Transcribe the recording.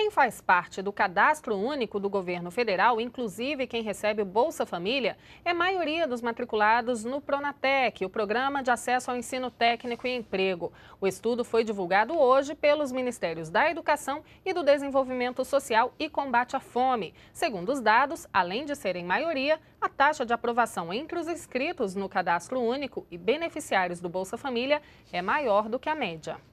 Quem faz parte do cadastro único do governo federal, inclusive quem recebe o Bolsa Família, é a maioria dos matriculados no Pronatec, o Programa de Acesso ao Ensino Técnico e Emprego. O estudo foi divulgado hoje pelos Ministérios da Educação e do Desenvolvimento Social e Combate à Fome. Segundo os dados, além de serem maioria, a taxa de aprovação entre os inscritos no cadastro único e beneficiários do Bolsa Família é maior do que a média.